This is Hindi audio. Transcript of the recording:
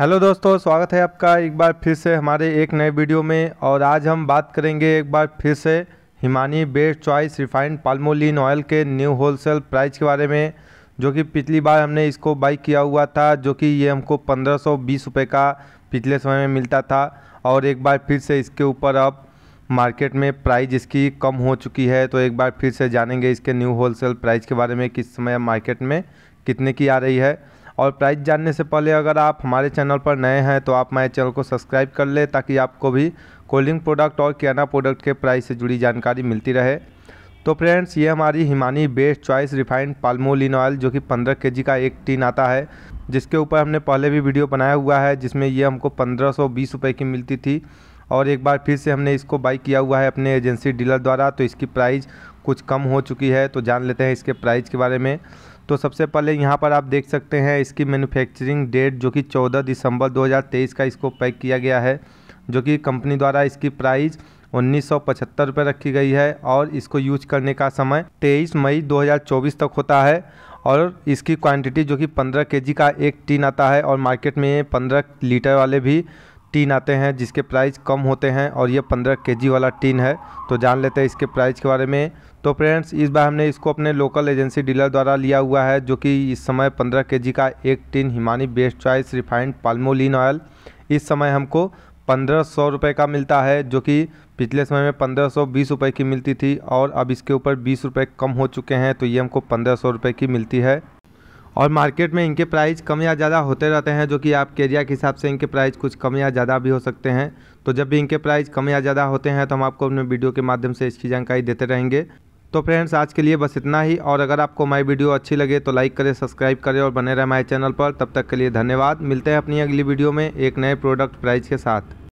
हेलो दोस्तों स्वागत है आपका एक बार फिर से हमारे एक नए वीडियो में और आज हम बात करेंगे एक बार फिर से Himani best choice refined palmolein oil के न्यू होलसेल प्राइस के बारे में जो कि पिछली बार हमने इसको बाई किया हुआ था जो कि ये हमको पंद्रह सौ बीस रुपये का पिछले समय में मिलता था और एक बार फिर से इसके ऊपर अब मार्केट में प्राइस इसकी कम हो चुकी है तो एक बार फिर से जानेंगे इसके न्यू होलसेल प्राइस के बारे में किस समय मार्केट में कितने की आ रही है और प्राइस जानने से पहले अगर आप हमारे चैनल पर नए हैं तो आप हमारे चैनल को सब्सक्राइब कर लें ताकि आपको भी कोल्डिंग प्रोडक्ट और किराना प्रोडक्ट के प्राइस से जुड़ी जानकारी मिलती रहे तो फ्रेंड्स ये हमारी Himani best choice refined palmolein oil जो कि 15 केजी का एक टीन आता है जिसके ऊपर हमने पहले भी वीडियो बनाया हुआ है जिसमें ये हमको पंद्रह सौ बीस की मिलती थी और एक बार फिर से हमने इसको बाई किया हुआ है अपने एजेंसी डीलर द्वारा तो इसकी प्राइस कुछ कम हो चुकी है तो जान लेते हैं इसके प्राइस के बारे में तो सबसे पहले यहाँ पर आप देख सकते हैं इसकी मैन्युफैक्चरिंग डेट जो कि 14 दिसंबर 2023 का इसको पैक किया गया है जो कि कंपनी द्वारा इसकी प्राइस उन्नीस सौ रखी गई है और इसको यूज करने का समय 23 मई 2024 तक होता है और इसकी क्वांटिटी जो कि 15 केजी का एक टीन आता है और मार्केट में 15 लीटर वाले भी टीन आते हैं जिसके प्राइस कम होते हैं और ये 15 केजी वाला टीन है तो जान लेते हैं इसके प्राइस के बारे में तो फ्रेंड्स इस बार हमने इसको अपने लोकल एजेंसी डीलर द्वारा लिया हुआ है जो कि इस समय 15 केजी का एक tin Himani best choice refined palmolein oil इस समय हमको पंद्रह सौ रुपये का मिलता है जो कि पिछले समय में पंद्रह सौ बीस रुपये की मिलती थी और अब इसके ऊपर बीस रुपये कम हो चुके हैं तो ये हमको पंद्रह सौ रुपये की मिलती है और मार्केट में इनके प्राइस कम या ज़्यादा होते रहते हैं जो कि आप एरिया के हिसाब से इनके प्राइस कुछ कम या ज़्यादा भी हो सकते हैं तो जब भी इनके प्राइस कम या ज़्यादा होते हैं तो हम आपको अपने वीडियो के माध्यम से इसकी जानकारी देते रहेंगे तो फ्रेंड्स आज के लिए बस इतना ही और अगर आपको माई वीडियो अच्छी लगे तो लाइक करें सब्सक्राइब करें और बने रहें हमारे चैनल पर तब तक के लिए धन्यवाद मिलते हैं अपनी अगली वीडियो में एक नए प्रोडक्ट प्राइस के साथ